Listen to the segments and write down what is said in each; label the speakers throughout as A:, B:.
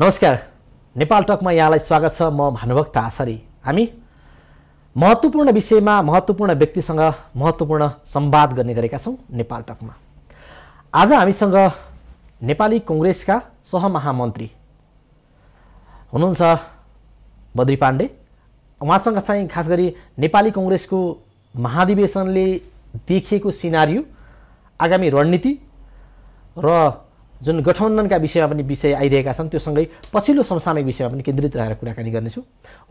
A: नमस्कार नेपाल टकमा यहाँलाई स्वागत छ म भानुभक्त आसारी हामी महत्त्वपूर्ण विषयमा महत्त्वपूर्ण व्यक्तिसँग महत्त्वपूर्ण सम्वाद गर्ने गरेका छौँ नेपाल टकमा आज हामीसँग नेपाली कङ्ग्रेसका सहमहामन्त्री हुनुहुन्छ बद्री पाण्डे उहाँसँग चाहिँ खास गरी नेपाली कङ्ग्रेसको महाधिवेशनले देखिएको सिनारी आगामी रणनीति र जुन गठबन्धनका विषयमा पनि विषय आइरहेका छन् त्योसँगै पछिल्लो संसारनिक विषयमा पनि केन्द्रित रहेर कुराकानी गर्नेछु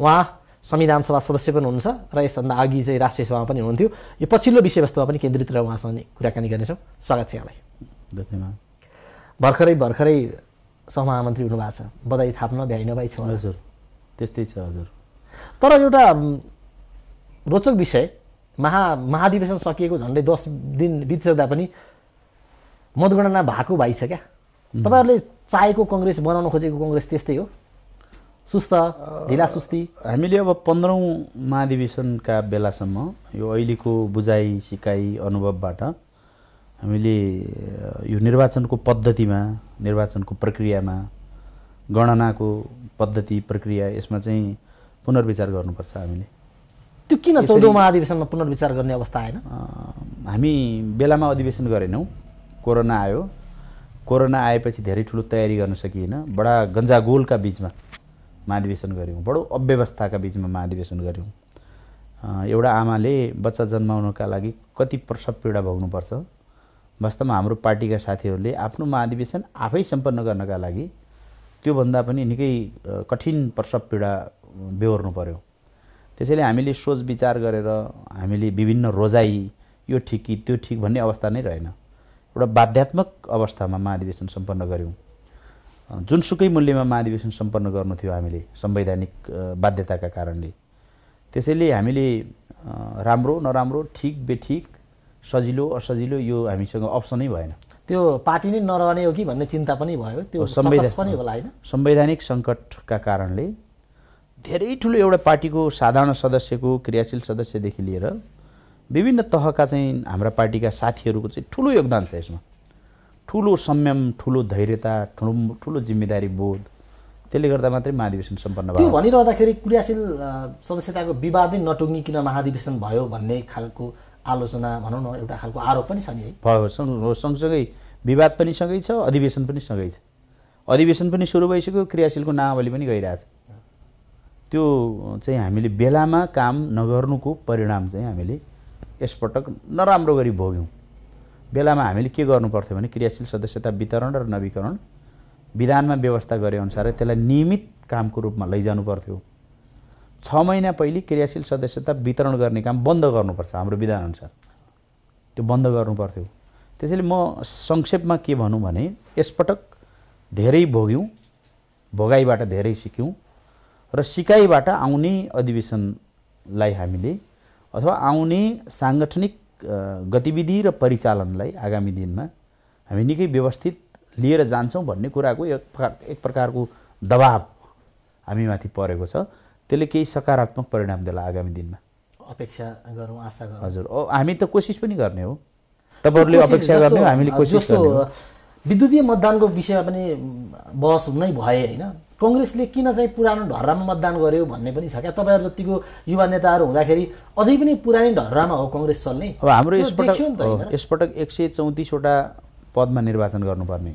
A: उहाँ संविधान सभा सदस्य पनि हुनुहुन्छ र यसभन्दा अघि चाहिँ राष्ट्रिय सभामा पनि हुनुहुन्थ्यो यो पछिल्लो विषयवस्तुमा पनि केन्द्रित रहेर उहाँसँग कुराकानी गर्नेछौँ स्वागत छ यहाँलाई
B: धन्यवाद
A: भर्खरै भर्खरै सहमहामन्त्री हुनुभएको छ बधाई थाप्न भ्याइन भाइ छ हजुर त्यस्तै छ हजुर तर एउटा रोचक विषय महा महाधिवेशन सकिएको झन्डै दस दिन बितिसक्दा पनि मतगणना भएको भाइ छ क्या तपाईँहरूले चाहेको कङ्ग्रेस बनाउन खोजेको कङ्ग्रेस त्यस्तै हो सुस्त ढिला सुस्ती
B: हामीले अब पन्ध्रौँ महाधिवेशनका बेलासम्म यो अहिलेको बुझाइ सिकाइ अनुभवबाट हामीले यो निर्वाचनको पद्धतिमा निर्वाचनको प्रक्रियामा गणनाको पद्धति प्रक्रिया यसमा चाहिँ पुनर्विचार गर्नुपर्छ हामीले
A: त्यो किन चौधौँ महाधिवेशनमा पुनर्विचार गर्ने अवस्था आएन
B: हामी बेलामा अधिवेशन गरेनौँ कोरोना आयो कोरोना आएपछि धेरै ठुलो तयारी गर्न सकिएन बडा गन्जागोलका बिचमा महाधिवेशन गऱ्यौँ बडो अव्यवस्थाका बिचमा महाधिवेशन गऱ्यौँ एउटा आमाले बच्चा जन्माउनका लागि कति प्रसव पीडा भोग्नुपर्छ वास्तवमा हाम्रो पार्टीका साथीहरूले आफ्नो महाधिवेशन आफै सम्पन्न गर्नका लागि त्योभन्दा पनि निकै कठिन प्रसव पीडा बेहोर्नु पर्यो त्यसैले हामीले सोच विचार गरेर हामीले विभिन्न रोजाइ यो ठिक कि त्यो ठिक भन्ने अवस्था नै रहेन एउटा बाध्यात्मक अवस्थामा महाधिवेशन सम्पन्न गऱ्यौँ जुनसुकै मूल्यमा महाधिवेशन सम्पन्न गर्नु थियो हामीले संवैधानिक बाध्यताका कारणले त्यसैले हामीले राम्रो नराम्रो ठिक बेठिक सजिलो असजिलो यो हामीसँग अप्सनै भएन
A: त्यो पार्टी नै नरहने हो कि भन्ने चिन्ता पनि भयो त्यो संवैधान पनि होला होइन
B: संवैधानिक सङ्कटका कारणले धेरै ठुलो एउटा पार्टीको साधारण सदस्यको क्रियाशील सदस्यदेखि लिएर विभिन्न तहका चाहिँ हाम्रा पार्टीका साथीहरूको चाहिँ ठुलो योगदान छ यसमा ठुलो संयम ठुलो धैर्यता ठुलो ठुलो जिम्मेदारी बोध त्यसले गर्दा मात्रै महाधिवेशन सम्पन्न भयो
A: भनिरहँदाखेरि क्रियाशील सदस्यताको विवादै किन महाधिवेशन भयो भन्ने खालको आलोचना भनौँ न एउटा खालको आरोप पनि छ नि है
B: भयो सँगसँगै विवाद पनि सँगै छ अधिवेशन पनि सँगै छ अधिवेशन पनि सुरु भइसक्यो क्रियाशीलको नावली पनि गइरहेछ त्यो चाहिँ हामीले बेलामा काम नगर्नुको परिणाम चाहिँ हामीले यसपटक नराम्रो गरी भोग्यौँ बेलामा हामीले के गर्नु पर्थ्यो भने क्रियाशील सदस्यता वितरण र नवीकरण विधानमा व्यवस्था गरे अनुसार त्यसलाई नियमित कामको रूपमा लैजानु पर्थ्यो छ महिना पहिले क्रियाशील सदस्यता वितरण गर्ने काम बन्द गर्नुपर्छ हाम्रो विधानअनुसार त्यो बन्द गर्नु पर्थ्यो त्यसैले म संक्षेपमा के भनौँ भने यसपटक धेरै भोग्यौँ भोगाइबाट धेरै सिक्यौँ र सिकाइबाट आउने अधिवेशनलाई हामीले अथवा आउने साङ्गठनिक गतिविधि र परिचालनलाई आगामी दिनमा हामी निकै व्यवस्थित लिएर जान्छौँ भन्ने कुराको एक प्रकार एक प्रकारको दबाव हामीमाथि परेको छ त्यसले केही सकारात्मक परिणाम देला आगामी दिनमा
A: अपेक्षा गरौँ आशा गरौँ हजुर
B: हामी त कोसिस पनि गर्ने हो तपाईँहरूले अपेक्षा गर्ने हामीले कोसिस
A: विद्युतीय मतदानको विषयमा पनि बहस नै भए होइन कङ्ग्रेसले किन चाहिँ पुरानो ढर्रामा मतदान गर्यो भन्ने पनि छ क्या तपाईँहरू जतिको युवा नेताहरू हुँदाखेरि अझै पनि पुरानै ढर्रामा हो कङ्ग्रेस चल्ने अब हाम्रो यसपटक
B: यसपटक एक सय चौतिसवटा पदमा निर्वाचन गर्नुपर्ने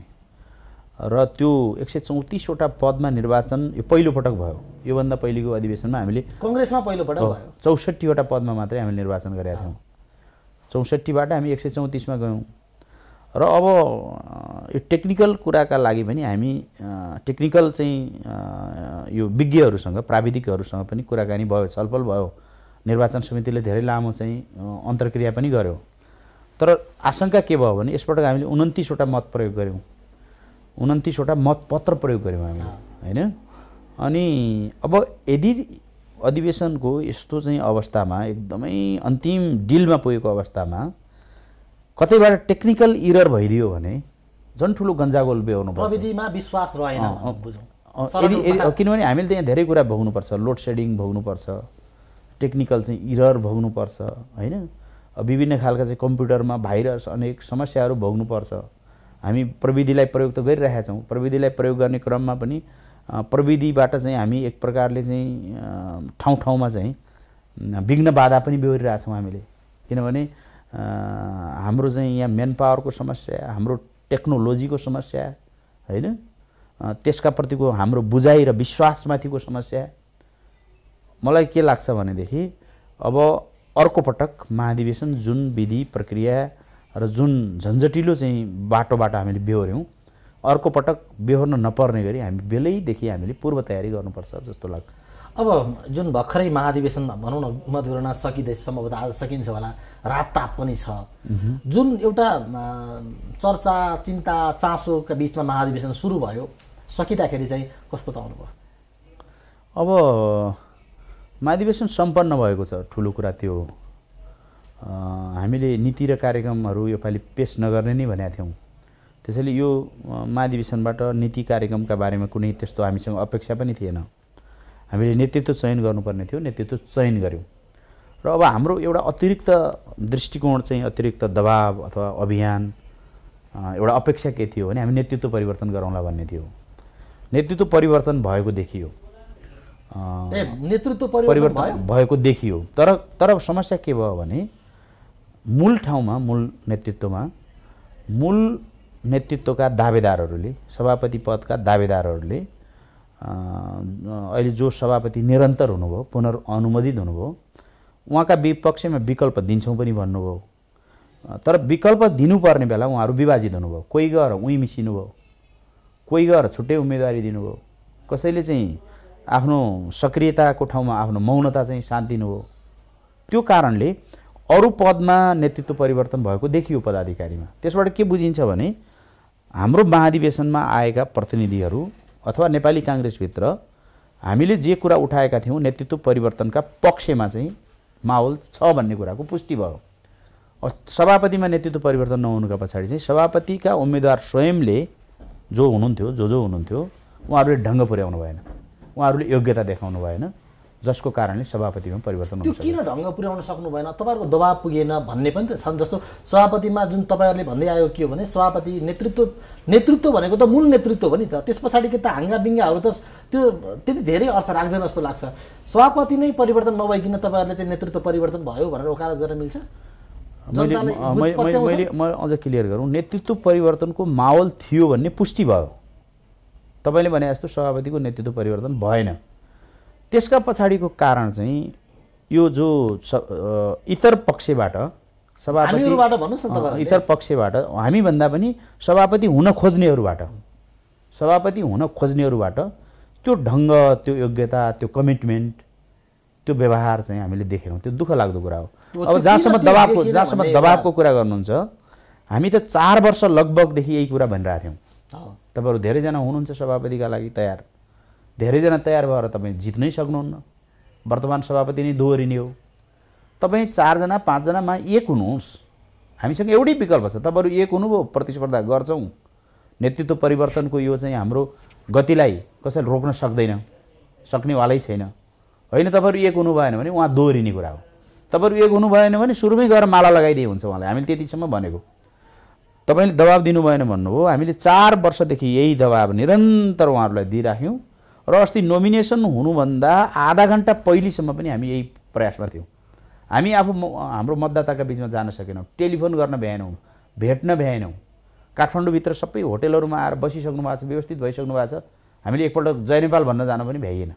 B: र त्यो एक सय चौतिसवटा पदमा निर्वाचन यो पहिलोपटक भयो योभन्दा पहिलेको अधिवेशनमा हामीले कङ्ग्रेसमा पहिलोपटक भयो चौसठीवटा पदमा मात्रै हामीले निर्वाचन गरेका थियौँ चौसठीबाट हामी एक सय चौतिसमा गयौँ र अब यो टेक्निकल कुराका लागि पनि हामी टेक्निकल चाहिँ यो विज्ञहरूसँग प्राविधिकहरूसँग पनि कुराकानी भयो छलफल भयो निर्वाचन समितिले धेरै लामो चाहिँ अन्तर्क्रिया पनि गर्यो तर आशंका के भयो भने यसपटक हामीले उन्तिसवटा मत प्रयोग गऱ्यौँ उन्तिसवटा मतपत्र प्रयोग गऱ्यौँ हामीले होइन अनि अब यदि अधिवेशनको यस्तो चाहिँ अवस्थामा एकदमै अन्तिम डिलमा पुगेको अवस्थामा कतैबाट टेक्निकल इरर भइदियो भने झन् ठुलो गन्जागोल बेहोर्नु
A: प्रविधिमा विश्वास रहेन
B: यदि किनभने हामीले त यहाँ धेरै कुरा भोग्नुपर्छ लोड सेडिङ भोग्नुपर्छ टेक्निकल चाहिँ इरर भोग्नुपर्छ होइन विभिन्न खालका चाहिँ कम्प्युटरमा भाइरस अनेक समस्याहरू भोग्नुपर्छ हामी प्रविधिलाई प्रयोग त गरिरहेका छौँ प्रविधिलाई प्रयोग गर्ने क्रममा पनि प्रविधिबाट चाहिँ हामी एक प्रकारले चाहिँ ठाउँ ठाउँमा चाहिँ विघ्न बाधा पनि बेहोरिरहेछौँ हामीले किनभने हाम्रो चाहिँ यहाँ मेन पावरको समस्या हाम्रो टेक्नोलोजीको समस्या होइन त्यसका प्रतिको हाम्रो बुझाइ र विश्वासमाथिको समस्या मलाई के लाग्छ भनेदेखि अब अर्को पटक महाधिवेशन जुन विधि प्रक्रिया र जुन झन्झटिलो चाहिँ बाटोबाट हामीले बेहोऱ्यौँ अर्को पटक बेहोर्न नपर्ने गरी हामी बेलैदेखि हामीले पूर्व तयारी गर्नुपर्छ जस्तो लाग्छ अब जुन भर्खरै महाधिवेशन
A: भनौँ न मतगणना सकिँदैछ सम्भवतः आज सकिन्छ होला रातपात पनि छ जुन एउटा चर्चा चिन्ता चासोका बिचमा महाधिवेशन सुरु भयो सकिँदाखेरि चाहिँ कस्तो पाउनुभयो
B: अब महाधिवेशन सम्पन्न भएको छ ठुलो कुरा त्यो हामीले नीति र कार्यक्रमहरू योपालि पेस नगर्ने नै भनेका थियौँ त्यसैले यो महाधिवेशनबाट नीति कार्यक्रमका बारेमा कुनै त्यस्तो हामीसँग अपेक्षा पनि थिएन हामीले नेतृत्व चयन गर्नुपर्ने थियो नेतृत्व चयन गऱ्यौँ र अब हाम्रो एउटा अतिरिक्त दृष्टिकोण चाहिँ अतिरिक्त दबाब अथवा अभियान एउटा अपेक्षा के थियो भने हामी नेतृत्व परिवर्तन गरौँला भन्ने थियो नेतृत्व परिवर्तन भएको देखियो
A: नेतृत्व परिवर्तन
B: भएको देखियो तर तर समस्या के भयो भने मूल ठाउँमा मूल नेतृत्वमा मूल नेतृत्वका दावेदारहरूले सभापति पदका दावेदारहरूले अहिले जो सभापति निरन्तर हुनुभयो पुनर्अनुमोदित हुनुभयो उहाँका विपक्षमा विकल्प दिन्छौँ पनि भन्नुभयो तर विकल्प दिनुपर्ने बेला उहाँहरू विभाजित हुनुभयो कोही गएर उहीँ मिसिनुभयो कोही गएर छुट्टै उम्मेदवारी दिनुभयो कसैले चाहिँ आफ्नो सक्रियताको ठाउँमा आफ्नो मौनता चाहिँ साथ दिनुभयो त्यो कारणले अरू पदमा नेतृत्व परिवर्तन भएको देखियो पदाधिकारीमा त्यसबाट के बुझिन्छ भने हाम्रो महाधिवेशनमा आएका प्रतिनिधिहरू अथवा नेपाली काङ्ग्रेसभित्र हामीले जे कुरा उठाएका थियौँ नेतृत्व परिवर्तनका पक्षमा चाहिँ माहौल छ भन्ने कुराको पुष्टि भयो सभापतिमा नेतृत्व परिवर्तन नहुनुका पछाडि चाहिँ सभापतिका उम्मेदवार स्वयंले जो हुनुहुन्थ्यो जो जो हुनुहुन्थ्यो उहाँहरूले ढङ्ग पुर्याउनु भएन उहाँहरूले योग्यता देखाउनु भएन जसको कारणले सभापतिमा परिवर्तन त्यो
A: किन ढङ्ग पुर्याउन सक्नु भएन तपाईँहरूको दबाब पुगेन भन्ने पनि त छन् जस्तो सभापतिमा जुन तपाईँहरूले भन्दै आयो के हो भने सभापति नेतृत्व नेतृत्व भनेको त मूल नेतृत्व हो नि त त्यस पछाडि के त हाङ्गा बिङ्गाहरू त त्यो त्यति धेरै अर्थ राख्दैन जस्तो लाग्छ सभापति नै परिवर्तन नभइकन तपाईँहरूले चाहिँ नेतृत्व परिवर्तन भयो भनेर ओकालत गर्न मिल्छ
B: मैले म अझ क्लियर गरौँ नेतृत्व परिवर्तनको माहौल थियो भन्ने पुष्टि भयो तपाईँले भने जस्तो सभापतिको नेतृत्व परिवर्तन भएन त्यसका पछाडिको कारण चाहिँ यो जो इतर पक्षबाट सभापति इतर पक्षबाट हामीभन्दा पनि सभापति हुन खोज्नेहरूबाट सभापति हुन खोज्नेहरूबाट त्यो ढङ्ग त्यो योग्यता त्यो कमिटमेन्ट त्यो व्यवहार चाहिँ हामीले देखेनौँ त्यो दुःख लाग्दो कुरा हो अब जहाँसम्म दबाबको जहाँसम्म दबाबको कुरा गर्नुहुन्छ हामी त चार वर्ष लगभगदेखि यही कुरा भनिरहेको थियौँ तपाईँहरू धेरैजना हुनुहुन्छ सभापतिका लागि तयार धेरैजना तयार भएर तपाईँ जित्नै सक्नुहुन्न वर्तमान सभापति नै दोहोरिने हो तपाईँ चारजना पाँचजनामा एक हुनुहोस् हामीसँग एउटै विकल्प छ तपाईँहरू एक हुनुभयो प्रतिस्पर्धा गर्छौँ नेतृत्व परिवर्तनको यो चाहिँ हाम्रो गतिलाई कसैले रोक्न सक्दैन सक्नेवालै छैन होइन तपाईँहरू एक हुनु भएन भने उहाँ दोहोरिने कुरा हो तपाईँहरू एक हुनु भएन भने सुरुमै गएर माला लगाइदिए हुन्छ उहाँलाई हामीले त्यतिसम्म भनेको तपाईँले दबाब दिनु भएन भन्नुभयो हामीले चार वर्षदेखि यही दबाब निरन्तर उहाँहरूलाई दिइराख्यौँ र अस्ति नोमिनेसन हुनुभन्दा आधा घन्टा पहिलेसम्म पनि हामी यही प्रयासमा थियौँ हामी आफू हाम्रो मतदाताका बिचमा जान सकेनौँ टेलिफोन गर्न भ्याएनौँ भेट्न भ्याएनौँ काठमाडौँभित्र सबै होटेलहरूमा आएर बसिसक्नु भएको छ व्यवस्थित भइसक्नु भएको छ हामीले एकपल्ट जय नेपाल भन्न जान पनि भ्याइएन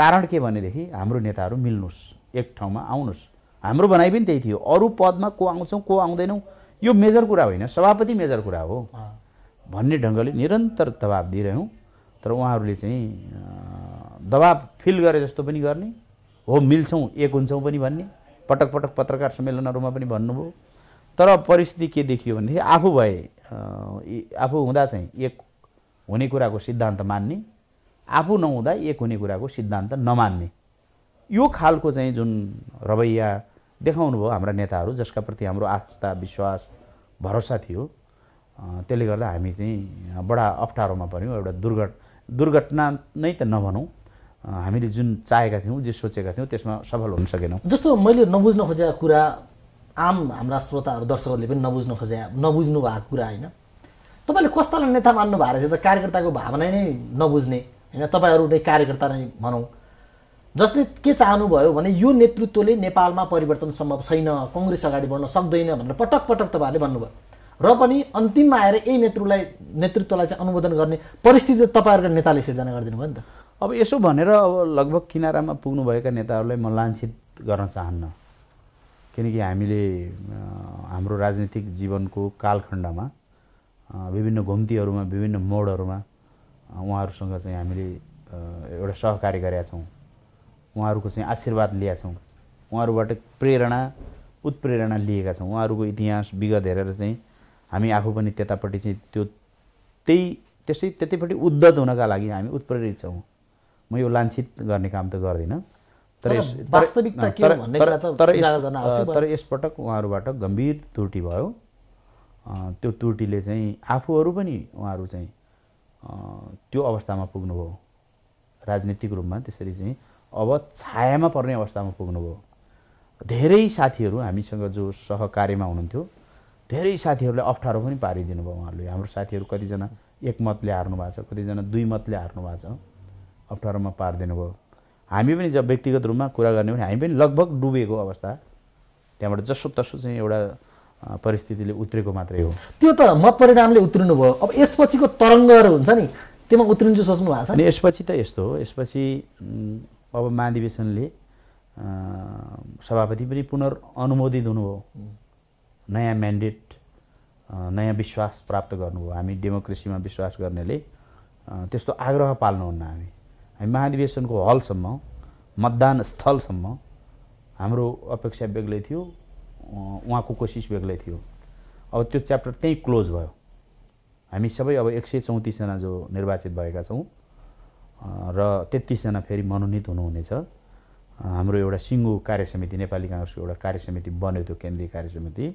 B: कारण के भनेदेखि हाम्रो नेताहरू मिल्नुहोस् एक ठाउँमा आउनुहोस् हाम्रो भनाइ पनि त्यही थियो अरू पदमा को आउँछौँ को आउँदैनौँ यो मेजर कुरा होइन सभापति मेजर कुरा हो भन्ने ढङ्गले निरन्तर दबाब दिइरह्यौँ तर उहाँहरूले चाहिँ दबाब फिल गरे जस्तो पनि गर्ने हो मिल्छौँ एक हुन्छौँ पनि भन्ने पटक पटक पत्रकार सम्मेलनहरूमा पनि भन्नुभयो तर परिस्थिति के देखियो भनेदेखि आफू भए आफू हुँदा चाहिँ एक हुने कुराको सिद्धान्त मान्ने आफू नहुँदा एक हुने कुराको सिद्धान्त नमान्ने यो खालको चाहिँ जुन रवैया देखाउनु भयो हाम्रा नेताहरू जसका प्रति हाम्रो आस्था विश्वास भरोसा थियो त्यसले गर्दा हामी चाहिँ बडा अप्ठ्यारोमा पऱ्यौँ एउटा दुर्घट दुर्घटना नै त नभनौँ हामीले जुन चाहेका थियौँ जे सोचेका थियौँ त्यसमा सफल हुन सकेनौँ
A: जस्तो मैले नबुझ्न खोजेको कुरा आम हाम्रा श्रोताहरू दर्शकहरूले पनि नबुझ्नु खोजे नबुझ्नु भएको कुरा होइन तपाईँले कस्तालाई नेता मान्नु भएको रहेछ त कार्यकर्ताको भावना नै नबुझ्ने होइन तपाईँहरू नै कार्यकर्ता नै भनौँ जसले के चाहनुभयो भने यो नेतृत्वले नेपालमा परिवर्तन सम्भव छैन कङ्ग्रेस अगाडि बढ्न सक्दैन भनेर पटक पटक तपाईँहरूले भन्नुभयो र पनि अन्तिममा आएर यही नेतृत्वलाई नेतृत्वलाई चाहिँ अनुमोदन गर्ने परिस्थिति तपाईँहरूको नेताले सिर्जना गरिदिनु भयो नि त
B: अब यसो भनेर अब लगभग किनारामा पुग्नुभएका नेताहरूलाई म लान्छित गर्न चाहन्न किनकि हामीले हाम्रो राजनीतिक जीवनको कालखण्डमा विभिन्न घुम्तीहरूमा विभिन्न मोडहरूमा उहाँहरूसँग चाहिँ हामीले एउटा सहकार्य गरेका छौँ उहाँहरूको चाहिँ आशीर्वाद लिएका छौँ उहाँहरूबाट प्रेरणा उत्प्रेरणा लिएका छौँ उहाँहरूको इतिहास विगत हेरेर चाहिँ हामी आफू पनि त्यतापट्टि चाहिँ त्यो त्यही त्यसै त्यतैपट्टि उद्धत हुनका लागि हामी उत्प्रेरित छौँ म यो लान्छित गर्ने काम त गर्दिनँ तर वास्तविकता के भन्ने तर यसपटक उहाँहरूबाट गम्भीर त्रुटि भयो त्यो त्रुटिले चाहिँ आफूहरू पनि उहाँहरू चाहिँ त्यो अवस्थामा पुग्नुभयो राजनीतिक रूपमा त्यसरी चाहिँ अब छायामा पर्ने अवस्थामा पुग्नुभयो धेरै साथीहरू हामीसँग जो सहकार्यमा हुनुहुन्थ्यो धेरै साथीहरूले अप्ठ्यारो पनि पारिदिनु भयो उहाँहरूले हाम्रो साथीहरू कतिजना एक मतले हार्नु भएको छ कतिजना दुई मतले हार्नु भएको छ अप्ठ्यारोमा पारिदिनु भयो हामी पनि जब व्यक्तिगत रूपमा कुरा गर्ने भने हामी पनि लगभग डुबेको अवस्था त्यहाँबाट जसोतसो चाहिँ एउटा परिस्थितिले उत्रेको मात्रै हो त्यो
A: त मत परिणामले उत्रिनु भयो अब यसपछिको तरङ्गहरू हुन्छ नि त्योमा उत्रिन्छु सोच्नु भएको छ अनि
B: यसपछि त यस्तो हो यसपछि अब महाधिवेशनले सभापति पनि पुनर्नुमोदित हुनुभयो नयाँ म्यान्डेट नयाँ विश्वास प्राप्त गर्नुभयो हामी डेमोक्रेसीमा विश्वास गर्नेले त्यस्तो आग्रह पाल्नुहुन्न हामी हामी महाधिवेशनको हलसम्म मतदान स्थलसम्म हाम्रो अपेक्षा बेग्लै थियो उहाँको कोसिस बेग्लै थियो अब त्यो च्याप्टर त्यहीँ क्लोज भयो हामी सबै अब एक सय चौतिसजना जो निर्वाचित भएका छौँ र तेत्तिसजना फेरि मनोनित हुनुहुनेछ हाम्रो एउटा सिङ्गो कार्यसमिति नेपाली काङ्ग्रेसको एउटा कार्यसमिति बन्यो त्यो केन्द्रीय कार्यसमिति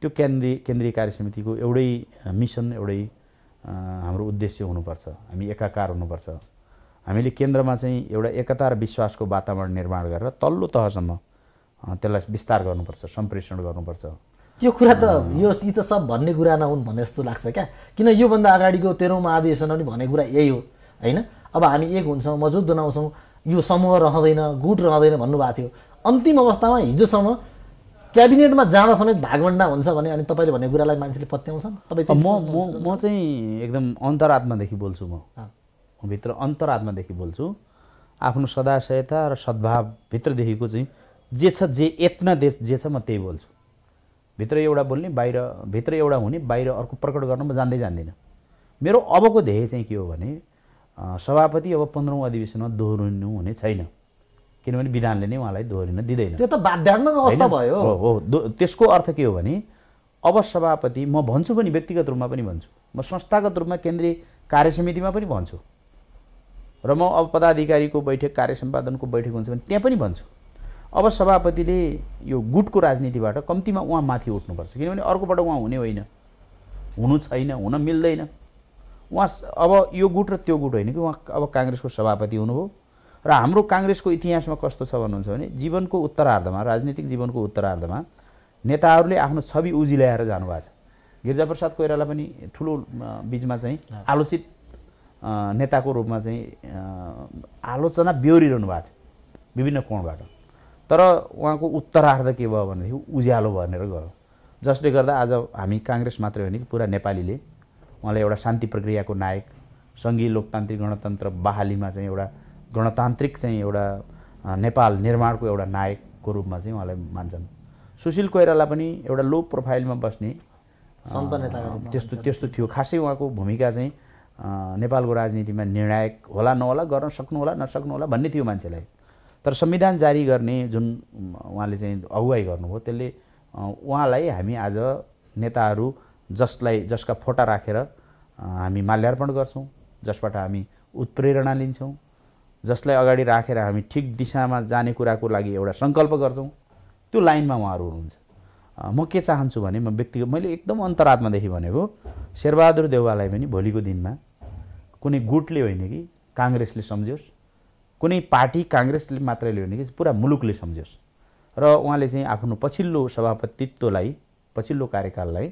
B: त्यो केन्द्रीय केन्द्रीय कार्यसमितिको एउटै मिसन एउटै हाम्रो उद्देश्य हुनुपर्छ हामी एकाकार हुनुपर्छ हामीले केन्द्रमा चाहिँ एउटा एकता र विश्वासको वातावरण निर्माण गरेर तल्लो तहसम्म त्यसलाई विस्तार गर्नुपर्छ सम्प्रेषण गर्नुपर्छ
A: यो कुरा त यो यी त सब भन्ने कुरा नहुन् भन्ने जस्तो लाग्छ क्या किन योभन्दा अगाडिको तेह्रौँ महाधिवेशन पनि भन्ने कुरा यही हो होइन अब हामी एक हुन्छौँ मजबुत बनाउँछौँ यो समूह रहँदैन गुट रहँदैन भन्नुभएको थियो अन्तिम अवस्थामा हिजोसम्म क्याबिनेटमा जाँदा समेत भागभन्डा हुन्छ भने अनि तपाईँले भन्ने कुरालाई मान्छेले पत्याउँछन् तपाईँ म म
B: चाहिँ एकदम अन्तरात्मादेखि बोल्छु म भित्र अन्तरात्मादेखि बोल्छु आफ्नो सदाशयता र सद्भाव सद्भावभित्रदेखिको चाहिँ जे छ जे यत्ना देश जे छ म त्यही बोल्छु भित्र एउटा बोल्ने बाहिर भित्र एउटा हुने बाहिर अर्को प्रकट गर्न म जान्दै जान्दिनँ मेरो अबको ध्येय चाहिँ के हो भने सभापति अब पन्ध्रौँ अधिवेशनमा दोहोरिनु हुने छैन किनभने विधानले नै उहाँलाई दोहोरिन दिँदैन त्यो त बाध्यात्मक अवस्था भयो हो त्यसको अर्थ के हो भने अब सभापति म भन्छु पनि व्यक्तिगत रूपमा पनि भन्छु म संस्थागत रूपमा केन्द्रीय कार्यसमितिमा पनि भन्छु र म अब पदाधिकारीको बैठक कार्य सम्पादनको बैठक हुन्छ भने त्यहाँ पनि भन्छु अब सभापतिले यो गुटको राजनीतिबाट कम्तीमा उहाँ माथि उठ्नुपर्छ किनभने अर्कोबाट उहाँ हुने होइन हुनु छैन हुन मिल्दैन उहाँ अब यो गुट र त्यो गुट होइन कि उहाँ अब काङ्ग्रेसको सभापति हुनुभयो र हाम्रो काङ्ग्रेसको इतिहासमा कस्तो छ भन्नुहुन्छ भने जीवनको उत्तरार्धमा राजनीतिक जीवनको उत्तरार्धमा नेताहरूले आफ्नो छवि उजी उजिल्याएर जानुभएको छ गिरिजाप्रसाद कोइराला पनि ठुलो बिचमा चाहिँ आलोचित नेताको रूपमा चाहिँ आलोचना बेहोरिरहनु भएको थियो विभिन्न कोणबाट तर उहाँको उत्तरार्ध के भयो भनेदेखि उज्यालो भनेर गयो जसले गर्दा आज हामी काङ्ग्रेस मात्रै होइन कि पुरा नेपालीले उहाँलाई एउटा शान्ति प्रक्रियाको नायक सङ्घीय लोकतान्त्रिक गणतन्त्र बहालीमा चाहिँ एउटा गणतान्त्रिक चाहिँ एउटा नेपाल निर्माणको एउटा नायकको रूपमा चाहिँ उहाँलाई मान्छन् सुशील कोइराला पनि एउटा लो प्रोफाइलमा बस्ने सन्त नेता त्यस्तो त्यस्तो थियो खासै उहाँको भूमिका चाहिँ नेपालको राजनीतिमा निर्णायक होला नहोला गर्न सक्नु होला नसक्नु होला भन्ने थियो मान्छेलाई तर संविधान जारी गर्ने जुन उहाँले चाहिँ अगुवाई गर्नुभयो त्यसले उहाँलाई हामी आज नेताहरू जसलाई जसका फोटा राखेर हामी माल्यार्पण गर्छौँ जसबाट हामी उत्प्रेरणा लिन्छौँ जसलाई अगाडि राखेर हामी ठिक दिशामा जाने कुराको लागि एउटा सङ्कल्प गर्छौँ त्यो लाइनमा उहाँहरू हुनुहुन्छ म के चाहन्छु भने म व्यक्तिगत मैले एकदम अन्तरात्मादेखि भनेको शेरबहादुर देउवालाई पनि भोलिको दिनमा कुनै गुटले होइन कि काङ्ग्रेसले सम्झियोस् कुनै पार्टी काङ्ग्रेसले मात्रैले होइन कि पुरा मुलुकले सम्झियोस् र उहाँले चाहिँ आफ्नो पछिल्लो सभापतित्वलाई पछिल्लो कार्यकाललाई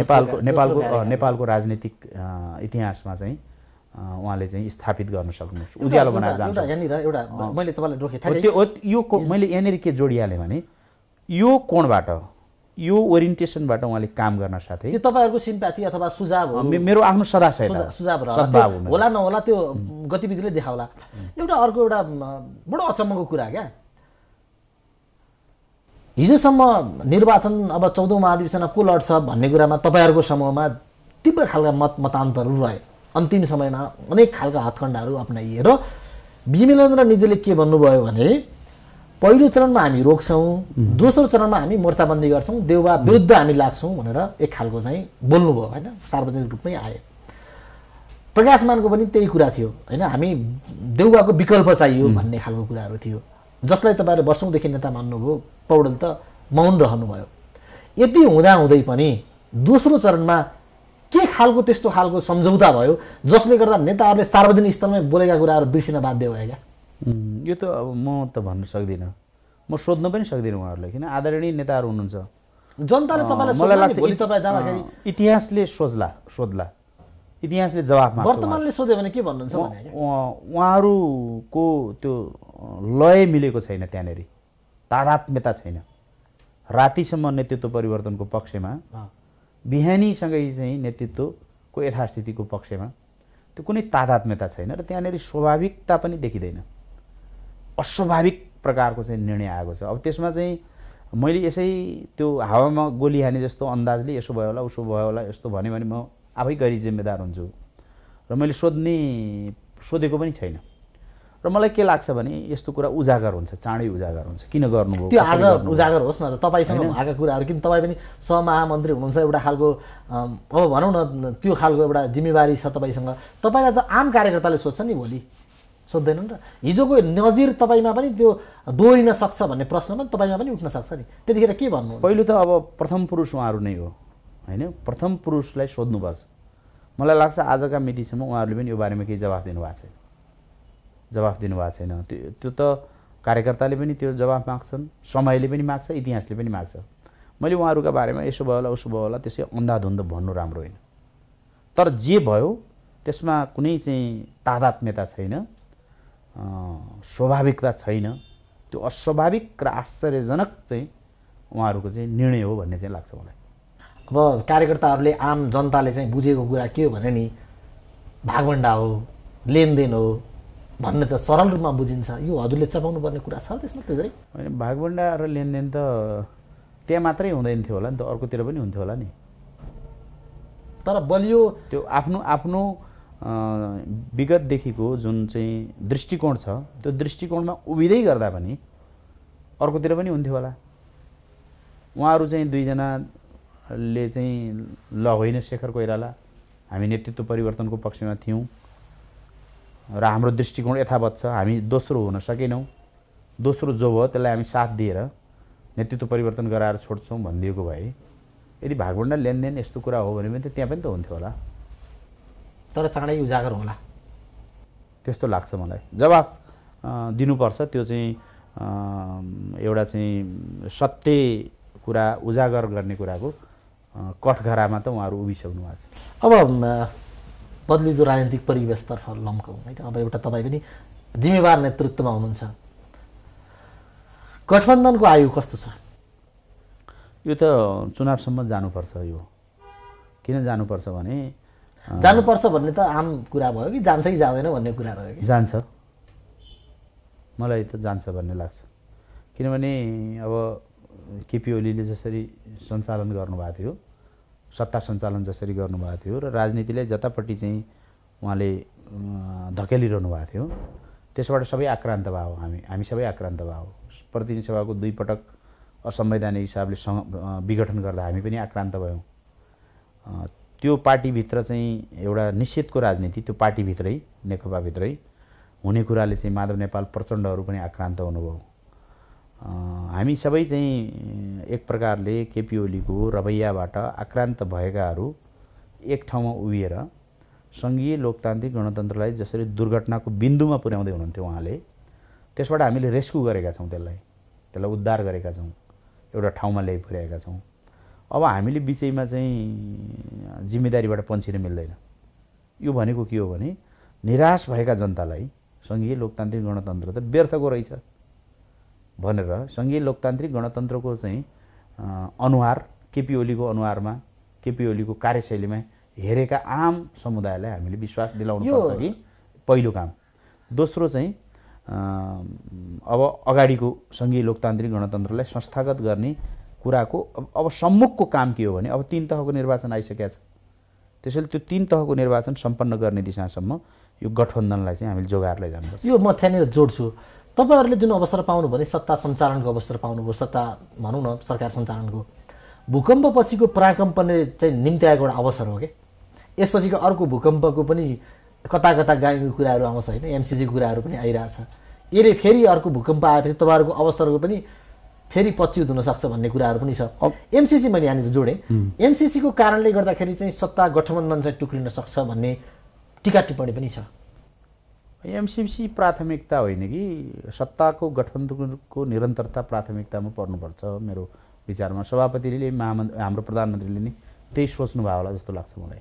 B: नेपालको नेपालको नेपालको राजनीतिक इतिहासमा चाहिँ उहाँले चाहिँ स्थापित गर्न सक्नुहोस् उज्यालो बनाएर जान्छ
A: एउटा मैले तपाईँलाई रोकेँ त्यो
B: यो मैले यहाँनिर के जोडिहालेँ भने यो कोणबाट यो ओरिएन्टेसनबाट उहाँले काम गर्न साथै त्यो
A: तपाईँहरूको सिम्प्याथी अथवा सुझाव मेरो
B: आफ्नो सदा सुझाव होला
A: नहोला त्यो गतिविधिले देखाउला एउटा अर्को एउटा बडो अचम्मको कुरा क्या हिजोसम्म निर्वाचन अब चौधौँ महाधिवेशनमा को लड्छ भन्ने कुरामा तपाईँहरूको समूहमा तीव्र खालका मत मतान्तरहरू रहे अन्तिम समयमा अनेक खालका हातखण्डहरू अप्नाइए र विमलेन्द्र निधिले के भन्नुभयो भने पहिलो चरणमा हामी रोक्छौँ दोस्रो चरणमा हामी मोर्चाबन्दी गर्छौँ देउवा विरुद्ध हामी लाग्छौँ भनेर एक खालको चाहिँ बोल्नुभयो होइन सार्वजनिक रूपमै आए प्रकाशमानको पनि त्यही कुरा थियो होइन हामी देउवाको विकल्प चाहियो भन्ने खालको कुराहरू थियो जसलाई तपाईँहरू वर्षौँदेखि नेता मान्नुभयो पौडेल त मौन रहनुभयो यति हुँदाहुँदै पनि दोस्रो चरणमा के खालको त्यस्तो खालको सम्झौता भयो जसले गर्दा नेताहरूले सार्वजनिक स्थलमै बोलेका कुराहरू बिर्सिन बाध्य भएका
B: यो त अब म त भन्न सक्दिनँ म सोध्न पनि सक्दिनँ उहाँहरूलाई किन आदरणीय नेताहरू हुनुहुन्छ जनताले मलाई लाग्छ इतिहासले सोध्ला सोध्ला इतिहासले जवाफ वर्तमानले
A: सोध्यो भने के भन्नुहुन्छ
B: उहाँहरूको त्यो लय मिलेको छैन त्यहाँनिर तादात्म्यता छैन रातिसम्म नेतृत्व परिवर्तनको पक्षमा बिहानीसँगै चाहिँ नेतृत्वको यथास्थितिको पक्षमा त्यो कुनै तादात्म्यता छैन र त्यहाँनिर स्वाभाविकता पनि देखिँदैन अस्वाभाविक प्रकारको चाहिँ निर्णय आएको छ अब त्यसमा चाहिँ मैले यसै त्यो हावामा गोली हाने जस्तो अन्दाजले यसो भयो होला उसो भयो होला यस्तो भन्यो भने म आफै गरी जिम्मेदार हुन्छु र मैले सोध्ने सोधेको पनि छैन र मलाई के लाग्छ भने यस्तो कुरा उजागर हुन्छ चाँडै उजागर हुन्छ किन गर्नु त्यो आज उजागर होस् न त तपाईँसँग भएका कुराहरू किन तपाईँ पनि सहमहामन्त्री हुनुहुन्छ एउटा खालको
A: अब भनौँ न त्यो खालको एउटा जिम्मेवारी छ तपाईँसँग तपाईँलाई त आम कार्यकर्ताले सोध्छ नि भोलि सोध्दैनन् र हिजोको नजिर तपाईँमा पनि त्यो दोहोरिन सक्छ भन्ने प्रश्न पनि तपाईँमा पनि उठ्न सक्छ नि त्यतिखेर के भन्नु
B: पहिलो त अब प्रथम पुरुष उहाँहरू नै हो होइन प्रथम पुरुषलाई सोध्नुपर्छ मलाई लाग्छ आजका मितिसम्म उहाँहरूले पनि यो बारेमा केही जवाफ दिनुभएको छैन जवाफ दिनुभएको छैन त्यो त्यो त कार्यकर्ताले पनि त्यो जवाफ माग्छन् समयले पनि माग्छ इतिहासले पनि माग्छ मैले उहाँहरूका बारेमा यसो भयो होला उसो भयो होला त्यसै अन्धाधुन्ध भन्नु राम्रो होइन तर जे भयो त्यसमा कुनै चाहिँ तादात्म्यता छैन स्वाभाविकता छैन त्यो अस्वाभाविक र आश्चर्यजनक चाहिँ उहाँहरूको चाहिँ निर्णय हो भन्ने चाहिँ लाग्छ मलाई
A: अब कार्यकर्ताहरूले आम जनताले चाहिँ बुझेको कुरा के हो भने नि भागभन्डा हो
B: लेनदेन हो भन्ने त सरल रूपमा बुझिन्छ यो हजुरले चपाउनु पर्ने कुरा छ त्यसमा त्यो चाहिँ होइन भागभन्डा र लेनदेन त त्यहाँ मात्रै हुँदैन थियो होला नि त अर्कोतिर पनि हुन्थ्यो होला नि तर बलियो त्यो आफ्नो आफ्नो विगतदेखिको जुन चाहिँ दृष्टिकोण छ त्यो दृष्टिकोणमा उभिँदै गर्दा पनि अर्कोतिर पनि हुन्थ्यो होला उहाँहरू चाहिँ दुईजनाले चाहिँ ल होइन शेखर कोइराला हामी नेतृत्व परिवर्तनको पक्षमा थियौँ र हाम्रो दृष्टिकोण यथावत छ हामी दोस्रो हुन सकेनौँ दोस्रो जो भयो त्यसलाई हामी साथ दिएर नेतृत्व परिवर्तन गराएर छोड्छौँ भनिदिएको भए यदि भागभन्डा लेनदेन यस्तो कुरा हो भने पनि त्यहाँ पनि त हुन्थ्यो होला तर चाँडै उजागर होला त्यस्तो लाग्छ मलाई जवाफ दिनुपर्छ त्यो चाहिँ एउटा चाहिँ सत्य कुरा उजागर गर्ने कुराको कठघरामा त उहाँहरू उभिसक्नु भएको
A: छ अब बदलिँदो राजनीतिक परिवेशतर्फ लम्काउँ होइन अब एउटा तपाईँ पनि जिम्मेवार नेतृत्वमा हुनुहुन्छ
B: गठबन्धनको आयु कस्तो छ यो त चुनावसम्म जानुपर्छ यो किन जानुपर्छ भने जानुपर्छ
A: भन्ने त आम कुरा भयो कि जान्छ कि जाँदैन भन्ने कुरा रह्यो
B: कि जान्छ मलाई त जान्छ भन्ने लाग्छ किनभने अब केपी ओलीले जसरी सञ्चालन गर्नुभएको थियो सत्ता सञ्चालन जसरी गर्नुभएको थियो र राजनीतिलाई जतापट्टि चाहिँ उहाँले धकेलिरहनु भएको थियो त्यसबाट सबै आक्रान्त भयो हामी हामी सबै आक्रान्त भयो प्रतिनिधि सभाको पटक असंवैधानिक हिसाबले विघटन गर्दा हामी पनि आक्रान्त भयौँ त्यो पार्टीभित्र चाहिँ एउटा निषेधको राजनीति त्यो पार्टीभित्रै नेकपाभित्रै हुने कुराले चाहिँ माधव नेपाल प्रचण्डहरू पनि आक्रान्त हुनुभयो हामी सबै चाहिँ एक प्रकारले केपी ओलीको रवैयाबाट आक्रान्त भएकाहरू एक ठाउँमा उभिएर सङ्घीय लोकतान्त्रिक गणतन्त्रलाई जसरी दुर्घटनाको बिन्दुमा पुर्याउँदै हुनुहुन्थ्यो उहाँले त्यसबाट हामीले रेस्क्यु गरेका छौँ त्यसलाई त्यसलाई उद्धार गरेका छौँ एउटा ठाउँमा ल्याइ पुर्याएका छौँ अब हामीले बिचैमा चाहिँ जिम्मेदारीबाट पन्छिन मिल्दैन यो भनेको के हो भने निराश भएका जनतालाई सङ्घीय लोकतान्त्रिक गणतन्त्र त व्यर्थको रहेछ भनेर सङ्घीय लोकतान्त्रिक गणतन्त्रको चाहिँ अनुहार केपी ओलीको अनुहारमा केपी ओलीको कार्यशैलीमा हेरेका आम समुदायलाई हामीले विश्वास दिलाउनु पर्छ कि पहिलो काम दोस्रो चाहिँ अब अगाडिको सङ्घीय लोकतान्त्रिक गणतन्त्रलाई संस्थागत गर्ने कुराको अब अब सम्मुखको काम के हो भने अब तिन तहको निर्वाचन आइसकेका छ त्यसैले त्यो तिन तहको निर्वाचन सम्पन्न गर्ने दिशासम्म यो गठबन्धनलाई चाहिँ हामीले जोगाएर लैजानुपर्छ यो म त्यहाँनिर जोड्छु तपाईँहरूले जुन अवसर पाउनु भने सत्ता सञ्चालनको
A: अवसर पाउनुभयो सत्ता भनौँ न सरकार सञ्चालनको भूकम्पपछिको पराकम्पनले चाहिँ निम्त्याएको एउटा अवसर हो कि यसपछिको अर्को भूकम्पको पनि कता कता गाईको कुराहरू आउँछ होइन एमसिसीको कुराहरू पनि आइरहेछ यसले फेरि अर्को भूकम्प आएपछि तपाईँहरूको अवसरको पनि फेरि पच्युत हुनसक्छ भन्ने कुराहरू पनि छ एमसिसी मैले यहाँनिर जोडेँ एमसिसीको कारणले
B: गर्दाखेरि चाहिँ सत्ता गठबन्धन
A: चाहिँ टुक्रिन सक्छ भन्ने टिका टिप्पणी पनि छ
B: एमसिसी प्राथमिकता होइन कि सत्ताको गठबन्धनको निरन्तरता प्राथमिकतामा पर्नुपर्छ मेरो विचारमा सभापतिले महामन्त्री हाम्रो प्रधानमन्त्रीले नि त्यही सोच्नुभयो होला जस्तो लाग्छ मलाई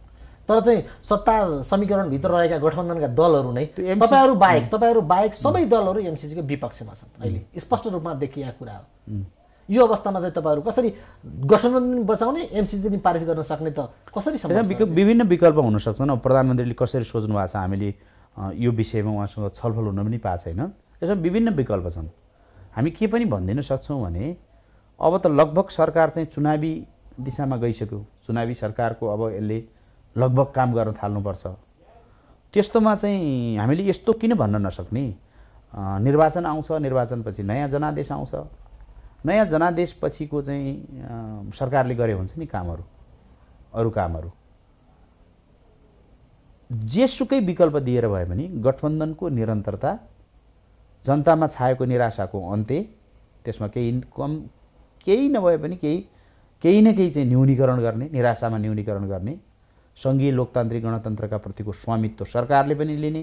B: तर चाहिँ सत्ता समीकरणभित्र रहेका गठबन्धनका दलहरू नै
A: तपाईँहरू बाहेक तपाईँहरू बाहेक सबै दलहरू एमसिसीको विपक्षमा छन् अहिले स्पष्ट रूपमा देखिएको कुरा हो यो अवस्थामा चाहिँ तपाईँहरू कसरी गठबन्धन बचाउने एमसिसी पनि पारित गर्न सक्ने त कसरी
B: विभिन्न विकल्प हुनसक्छ अब प्रधानमन्त्रीले कसरी सोच्नु भएको छ हामीले यो विषयमा उहाँसँग छलफल हुन पनि पाएको छैन यसमा विभिन्न विकल्प छन् हामी के पनि भनिदिन सक्छौँ भने अब त लगभग सरकार चाहिँ चुनावी दिशामा गइसक्यो चुनावी सरकारको अब यसले लगभग काम गर्न थाल्नुपर्छ त्यस्तोमा चाहिँ हामीले यस्तो किन भन्न नसक्ने निर्वाचन आउँछ निर्वाचनपछि नयाँ जनादेश आउँछ नयाँ जनादेशपछिको चाहिँ सरकारले गरे हुन्छ नि कामहरू अरू कामहरू जेसुकै विकल्प दिएर भए पनि गठबन्धनको निरन्तरता जनतामा छाएको निराशाको अन्त्य त्यसमा केही कम केही नभए पनि केही केही न केही चाहिँ न्यूनीकरण गर्ने निराशामा न्यूनीकरण गर्ने सङ्घीय लोकतान्त्रिक गणतन्त्रका प्रतिको स्वामित्व सरकारले पनि लिने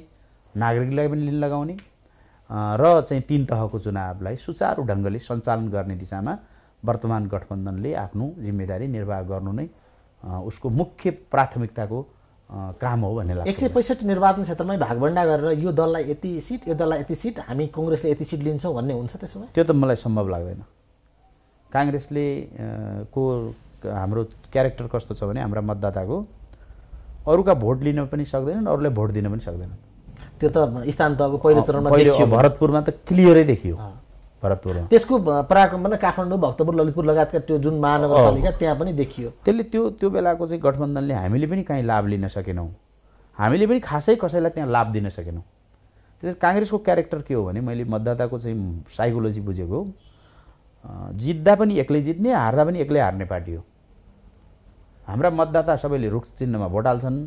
B: नागरिकलाई पनि लिन लगाउने र चाहिँ तिन तहको चुनावलाई सुचारू ढङ्गले सञ्चालन गर्ने दिशामा वर्तमान गठबन्धनले आफ्नो जिम्मेदारी निर्वाह गर्नु नै उसको मुख्य प्राथमिकताको काम हो भन्ने लाग्छ एक
A: सय पैँसठी निर्वाचन क्षेत्रमै भागभन्डा गरेर यो दललाई यति सिट यो दललाई यति सिट हामी कङ्ग्रेसले यति सिट लिन्छौँ भन्ने हुन्छ त्यसो भए
B: त्यो त मलाई सम्भव लाग्दैन काङ्ग्रेसले को हाम्रो क्यारेक्टर कस्तो छ भने हाम्रा मतदाताको अरूका भोट लिन पनि सक्दैनन् अरूलाई भोट दिन पनि सक्दैनन् त्यो
A: त स्थान तहको पहिलो चरणमा देखियो
B: भरतपुरमा त क्लियरै देखियो भरतपुरमा त्यसको पराक्रमण काठमाडौँ भक्तपुर ललितपुर लगायतका त्यो जुन महानगरपालिका त्यहाँ पनि देखियो त्यसले त्यो त्यो बेलाको चाहिँ गठबन्धनले हामीले पनि काहीँ लाभ लिन सकेनौँ हामीले पनि खासै कसैलाई त्यहाँ लाभ दिन सकेनौँ त्यस काङ्ग्रेसको क्यारेक्टर के हो भने मैले मतदाताको चाहिँ साइकोलोजी बुझेको जित्दा पनि एक्लै जित्ने हार्दा पनि एक्लै हार्ने पार्टी हो हाम्रा मतदाता सबैले रुख चिन्हमा भोट हाल्छन्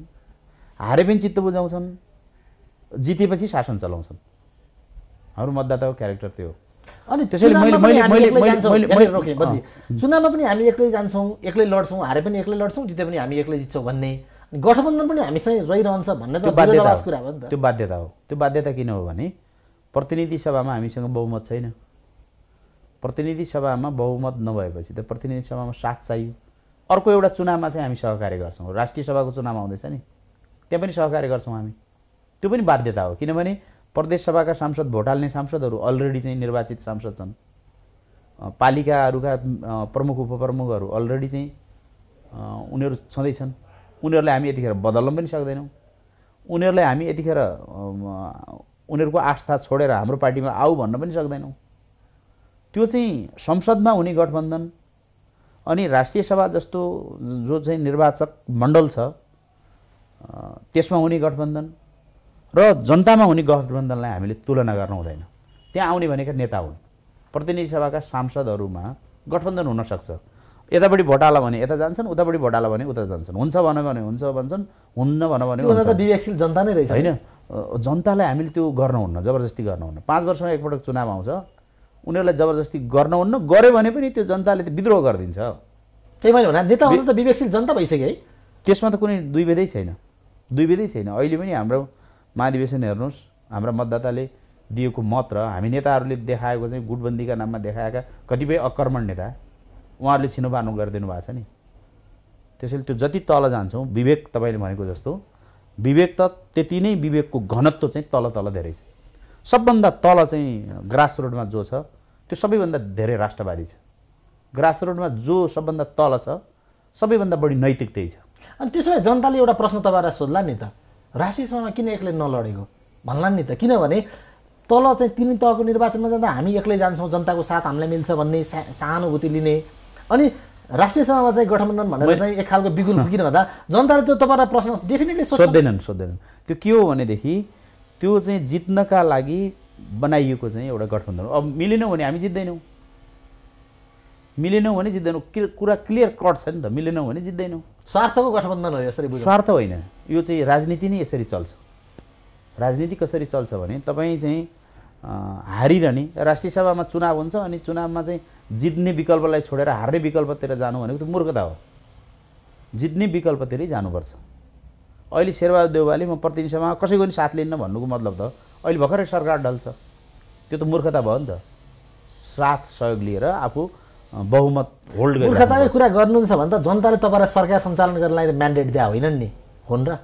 B: हारे पनि चित्त बुझाउँछन् जितेपछि शासन चलाउँछन् हाम्रो मतदाताको क्यारेक्टर त्यो हो
A: अनि त्यसैले मैले मैले मैले मैले चुनावमा पनि हामी एक्लै जान्छौँ एक्लै लड्छौँ हारे पनि एक्लै लड्छौँ जिते पनि हामी
B: एक्लै जित्छौँ भन्ने गठबन्धन पनि हामीसँग रहिरहन्छ भन्ने त बाध्यता कुरा हो त्यो बाध्यता हो त्यो बाध्यता किन हो भने प्रतिनिधि सभामा हामीसँग बहुमत छैन प्रतिनिधि सभामा बहुमत नभएपछि त प्रतिनिधि सभामा साथ चाहियो अर्को एउटा चुनावमा चाहिँ हामी सहकार्य गर्छौँ राष्ट्रिय सभाको चुनाव आउँदैछ नि त्यहाँ पनि सहकार्य गर्छौँ हामी त्यो पनि बाध्यता हो किनभने प्रदेश सभाका सांसद भोट हाल्ने सांसदहरू अलरेडी चाहिँ निर्वाचित सांसद छन् पालिकाहरूका प्रमुख उपप्रमुखहरू अलरेडी चाहिँ उनीहरू छँदैछन् उनीहरूलाई हामी यतिखेर बदल्न पनि सक्दैनौँ उनीहरूलाई हामी यतिखेर उनीहरूको आस्था छोडेर हाम्रो पार्टीमा आऊ भन्न पनि सक्दैनौँ त्यो चाहिँ संसदमा हुने गठबन्धन अनि राष्ट्रिय सभा जस्तो जो चाहिँ निर्वाचक मण्डल छ त्यसमा हुने गठबन्धन र जनतामा हुने गठबन्धनलाई हामीले तुलना गर्न हुँदैन त्यहाँ आउने भनेका नेता हुन् प्रतिनिधि सभाका सांसदहरूमा गठबन्धन हुनसक्छ यतापट्टि भोट आला भने यता जान्छन् उतापट्टि भोट आला भने उता जान्छन् हुन्छ भन भने हुन्छ भन्छन् हुन्न भन भने विवेकशील जनता नै रहेछ होइन जनतालाई हामीले त्यो गर्नुहुन्न जबरजस्ती गर्नुहुन्न पाँच वर्षमा एकपटक चुनाव आउँछ उनीहरूलाई जबरजस्ती गर्नुहुन्न गऱ्यो भने पनि त्यो जनताले त विद्रोह गरिदिन्छ त्यही मैले भने नेता हुनु त विवेकशील जनता भइसक्यो है त्यसमा त कुनै दुईवेदै छैन दुईवेदै छैन अहिले पनि हाम्रो महाधिवेशन हेर्नुहोस् हाम्रा मतदाताले दिएको मत र हामी नेताहरूले देखाएको चाहिँ गुटबन्दीका नाममा देखाएका कतिपय अकर्मण नेता उहाँहरूले छिनो पार्नु गरिदिनु भएको छ नि त्यसैले त्यो जति तल जान्छौँ विवेक तपाईँले भनेको जस्तो विवेक त त्यति नै विवेकको घनत्व चाहिँ तल तल धेरै छ सबभन्दा तल चाहिँ ग्रास रोडमा जो छ त्यो सबैभन्दा धेरै राष्ट्रवादी छ ग्रासरुटमा जो सबभन्दा तल छ सबैभन्दा बढी नैतिक त्यही छ अनि त्यसो भए जनताले एउटा प्रश्न तपाईँलाई सोध्ला नि त राष्ट्रियसभामा किन एक्लै नलडेको भन्ला
A: नि त किनभने तल चाहिँ तिन तहको निर्वाचनमा जाँदा हामी एक्लै जान्छौँ जनताको साथ हामीलाई मिल्छ भन्ने सहानुभूति लिने अनि राष्ट्रिय सभामा चाहिँ गठबन्धन भनेर चाहिँ एक खालको बिगुल किन भन्दा
B: जनताले त्यो तपाईँलाई प्रश्न डेफिनेटली सोध्दैनन् सोध्दैनन् त्यो के हो भनेदेखि त्यो चाहिँ जित्नका लागि बनाइएको चाहिँ एउटा गठबन्धन अब मिलेनौँ भने हामी जित्दैनौँ मिलेनौँ भने जित्दैनौँ कुरा क्लियर कट छ नि त मिलेनौँ भने जित्दैनौँ स्वार्थको गठबन्धन हो यसरी स्वार्थ होइन यो चाहिँ राजनीति नै यसरी चल्छ राजनीति कसरी चल्छ भने तपाईँ चाहिँ हारिरहने राष्ट्रिय सभामा चुनाव हुन्छ अनि चुनावमा चाहिँ जित्ने विकल्पलाई छोडेर हार्ने विकल्पतिर जानु भनेको त मूर्खता हो जित्ने विकल्पतिरै जानुपर्छ अहिले शेरबहादुर देउवाले म प्रतिनिधि सभामा कसैको पनि साथ लिन्न भन्नुको मतलब त अहिले भर्खरै सरकार ढल्छ त्यो त मूर्खता भयो नि त साथ सहयोग लिएर आफू बहुमत होल्ड गरेर मूर्खताकै
A: कुरा गर्नुहुन्छ भने त जनताले तपाईँलाई सरकार सञ्चालन गर्नलाई त म्यान्डेट दिए होइनन् नि हुन् र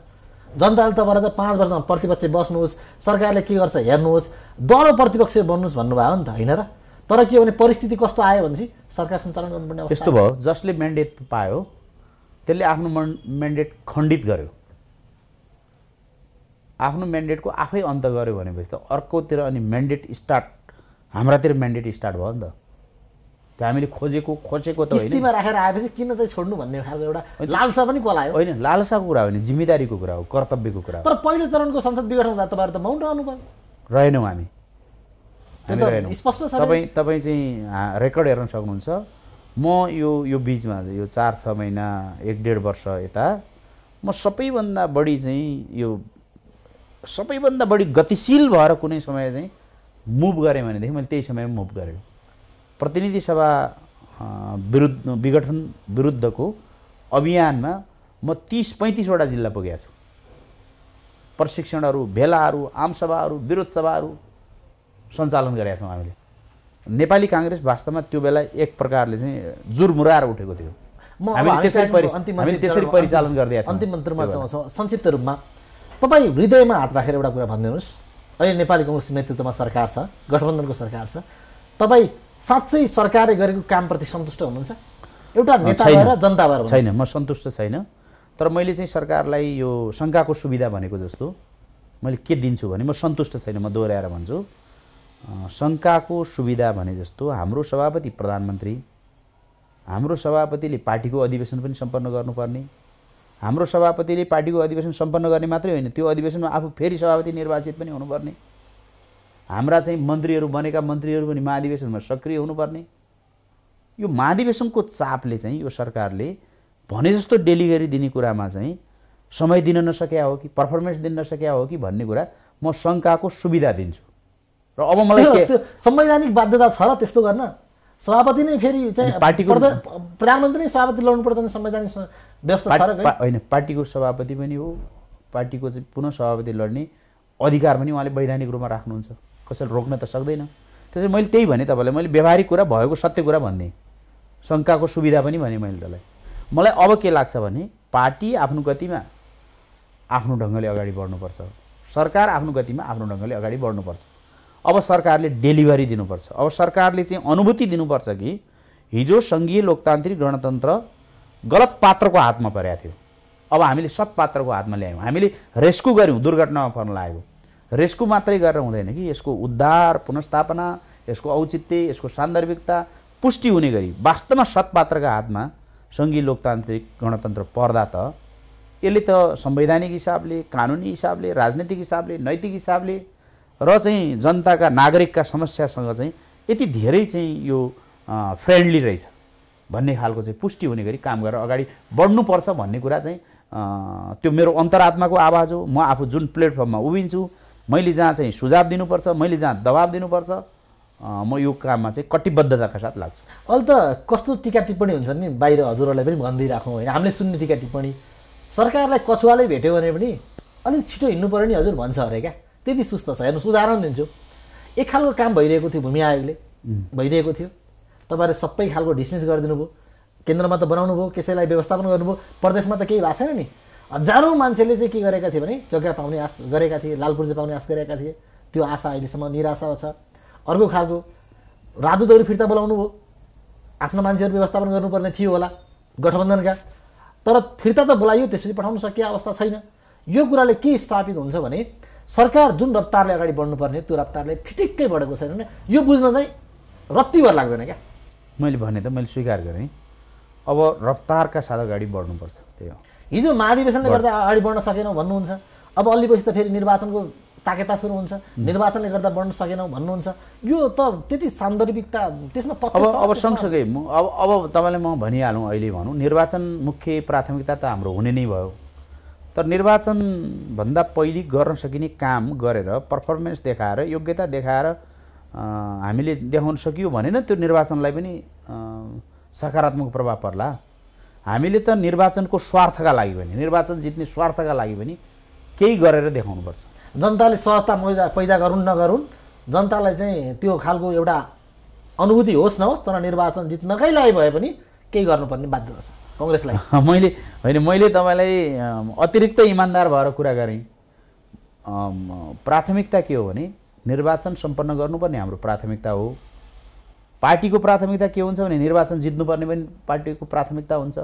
A: जनताले तपाईँलाई त पाँच वर्षमा प्रतिपक्ष बस्नुहोस् सरकारले के गर्छ हेर्नुहोस् दह्रो प्रतिपक्ष बन्नुहोस् भन्नुभयो नि त होइन र तर के भने परिस्थिति कस्तो आयो चाहिँ सरकार सञ्चालन गर्नुपर्ने यस्तो भयो
B: जसले म्यान्डेट पायो त्यसले आफ्नो म्यान्डेट खण्डित गर्यो आफ्नो म्यान्डेटको आफै अन्त गऱ्यो भनेपछि त अर्कोतिर अनि म्यान्डेट स्टार्ट हाम्रातिर म्यान्डेट स्टार्ट भयो नि त त्यो हामीले खोजेको खोजेको त होइन
A: राखेर आएपछि किन चाहिँ छोड्नु भन्ने खालको एउटा लालसा पनि कलायो
B: होइन लालसाको कुरा होइन जिम्मेदारीको कुरा हो कर्तव्यको कुरा हो
A: तर पहिलो चरणको संसद विघटन हुँदा तपाईँहरू त मौन रहनु
B: भयो रहेनौँ हामी स्पष्ट छ तपाईँ तपाईँ चाहिँ रेकर्ड हेर्न सक्नुहुन्छ म यो यो बिचमा यो चार छ महिना एक डेढ वर्ष यता म सबैभन्दा बढी चाहिँ यो सबैभन्दा बढी गतिशील भएर कुनै समय चाहिँ मुभ गरेँ भनेदेखि मैले त्यही समयमा मुभ गरेँ प्रतिनिधि सभा विरुद्ध विघटन विरुद्धको अभियानमा म तिस पैँतिसवटा जिल्ला पुगेको छु प्रशिक्षणहरू भेलाहरू आमसभाहरू विरोध सभाहरू सञ्चालन गरेका छौँ हामीले नेपाली काङ्ग्रेस वास्तवमा त्यो बेला एक प्रकारले चाहिँ जुरमुराएर उठेको थियो हामी त्यसरी परिचालन गरिदिएको थियौँ
A: संक्षिप्त रूपमा तपाईँ हृदयमा हात राखेर एउटा कुरा भनिदिनुहोस् अहिले नेपाली कङ्ग्रेस नेतृत्वमा सरकार छ गठबन्धनको सरकार छ तपाईँ साँच्चै सरकारले गरेको कामप्रति सन्तुष्ट हुनुहुन्छ एउटा नेता भएर जनता भएर छैन
B: म सन्तुष्ट छैन तर मैले चाहिँ सरकारलाई यो शङ्काको सुविधा भनेको जस्तो मैले के दिन्छु भने म सन्तुष्ट छैन म दोहोऱ्याएर भन्छु शङ्काको सुविधा भने जस्तो हाम्रो सभापति प्रधानमन्त्री हाम्रो सभापतिले पार्टीको अधिवेशन पनि सम्पन्न गर्नुपर्ने हाम्रो सभापतिले पार्टीको अधिवेशन सम्पन्न गर्ने मात्रै होइन त्यो अधिवेशनमा आफू फेरि सभापति निर्वाचित पनि हुनुपर्ने हाम्रा चाहिँ मन्त्रीहरू बनेका मन्त्रीहरू पनि महाधिवेशनमा सक्रिय हुनुपर्ने यो महाधिवेशनको चापले चाहिँ यो सरकारले भने जस्तो डेलिभरी दिने कुरामा चाहिँ समय दिन नसकेका हो कि पर्फर्मेन्स दिन नसकेका हो कि भन्ने कुरा म शङ्काको सुविधा दिन्छु र अब मलाई संवैधानिक बाध्यता छ र त्यस्तो गर्न सभापति
A: नै फेरि चाहिँ पार्टीको प्रधानमन्त्री नै सभापति लड्नुपर्छ संवैधानिक
B: होइन पार्टीको सभापति पनि हो पार्टीको चाहिँ पुनः सभापति लड्ने अधिकार पनि उहाँले वैधानिक रूपमा राख्नुहुन्छ कसैले रोक्न त सक्दैन त्यसै मैले त्यही भने तपाईँलाई मैले व्यवहारिक कुरा भएको सत्य कुरा भन्ने शङ्काको सुविधा पनि भने मैले त्यसलाई मलाई अब के लाग्छ भने पार्टी आफ्नो गतिमा आफ्नो ढङ्गले अगाडि बढ्नुपर्छ सरकार आफ्नो गतिमा आफ्नो ढङ्गले अगाडि बढ्नुपर्छ अब सरकारले डेलिभरी दिनुपर्छ अब सरकारले चाहिँ अनुभूति दिनुपर्छ कि हिजो सङ्घीय लोकतान्त्रिक गणतन्त्र गलत पात्रको हातमा परेको थियो अब हामीले सत्पात्रको हातमा ल्यायौँ हामीले रेस्क्यु गऱ्यौँ दुर्घटनामा पर्न लागेको रेस्क्यु मात्रै गरेर हुँदैन कि यसको उद्धार पुनस्थापना यसको औचित्य यसको सान्दर्भिकता पुष्टि हुने गरी वास्तवमा सत्पात्रका हातमा सङ्घीय लोकतान्त्रिक गणतन्त्र पर्दा त यसले त संवैधानिक हिसाबले कानुनी हिसाबले राजनैतिक हिसाबले नैतिक हिसाबले र चाहिँ जनताका नागरिकका समस्यासँग चाहिँ यति धेरै चाहिँ यो फ्रेन्डली रहेछ भन्ने खालको चाहिँ पुष्टि हुने गरी काम गरेर अगाडि बढ्नुपर्छ भन्ने कुरा चाहिँ त्यो मेरो अन्तरात्माको आवाज हो म आफू जुन प्लेटफर्ममा उभिन्छु मैले जहाँ चाहिँ सुझाव दिनुपर्छ मैले जहाँ दबाब दिनुपर्छ म यो काममा चाहिँ कटिबद्धताका साथ लाग्छु
A: अहिले त कस्तो टिका टिप्पणी हुन्छन् नि बाहिर हजुरहरूलाई पनि भनिदिइराखौँ होइन हामीले सुन्ने टिका टिप्पणी सरकारलाई कछुवालै भेट्यो भने पनि अलिक छिटो हिँड्नु पऱ्यो नि हजुर भन्छ अरे क्या त्यति सुस्त छ हेर्नुहोस् उदाहरण दिन्छु एक खालको काम भइरहेको थियो भूमि आयोगले भइरहेको थियो तपाईँहरू सबै खालको डिसमिस गरिदिनु भयो केन्द्रमा त बनाउनु भयो कसैलाई व्यवस्थापन गर्नुभयो प्रदेशमा त केही भएको छैन नि हजारौँ मान्छेले चाहिँ के गरेका थिए भने जग्गा पाउने आश गरेका थिए लाल पाउने आश गरेका थिए त्यो आशा अहिलेसम्म निराशा छ अर्को खालको दौरी फिर्ता बोलाउनु भयो आफ्नो मान्छेहरू व्यवस्थापन गर्नुपर्ने थियो होला गठबन्धनका तर फिर्ता त बोलाइयो त्यसपछि पठाउन सकिए अवस्था छैन यो कुराले के स्थापित हुन्छ भने सरकार जुन रफ्तारले अगाडि बढ्नुपर्ने त्यो रफ्तारले फिटिक्कै बढेको छैन भने यो बुझ्न चाहिँ रत्तिभर लाग्दैन क्या
B: मैले भने त मैले स्वीकार गरेँ अब रफ्तारका साथ अगाडि बढ्नुपर्छ त्यही हो हिजो
A: महाधिवेशनले गर्दा अगाडि बढ्न सकेनौँ भन्नुहुन्छ अब अलि त फेरि निर्वाचनको ताकेता सुरु हुन्छ निर्वाचनले गर्दा बढ्न सकेनौँ भन्नुहुन्छ यो त त्यति सान्दर्भिकता त्यसमा अब अब
B: सँगसँगै म अब अब तपाईँलाई म भनिहालौँ अहिले भनौँ निर्वाचन मुख्य प्राथमिकता त हाम्रो हुने नै भयो तर निर्वाचनभन्दा पहिले गर्न सकिने काम गरेर पर्फर्मेन्स देखाएर योग्यता देखाएर हामीले देखाउन सकियो भने न त्यो निर्वाचनलाई पनि सकारात्मक प्रभाव पर्ला हामीले त निर्वाचनको स्वार्थका लागि भने निर्वाचन जित्ने स्वार्थका लागि पनि केही गरेर देखाउनुपर्छ जनताले सहजता मैदा पैदा
A: गरून् नगरून् जनतालाई चाहिँ त्यो खालको एउटा अनुभूति होस् नहोस् तर निर्वाचन जित्नकै लागि भए पनि केही गर्नुपर्ने बाध्यता छ कङ्ग्रेसलाई
B: मैले होइन मैले तपाईँलाई अतिरिक्त इमान्दार भएर कुरा गरेँ प्राथमिकता के हो भने निर्वाचन सम्पन्न गर्नुपर्ने हाम्रो प्राथमिकता हो पार्टीको प्राथमिकता के हुन्छ भने निर्वाचन जित्नुपर्ने पनि पार्टीको प्राथमिकता हुन्छ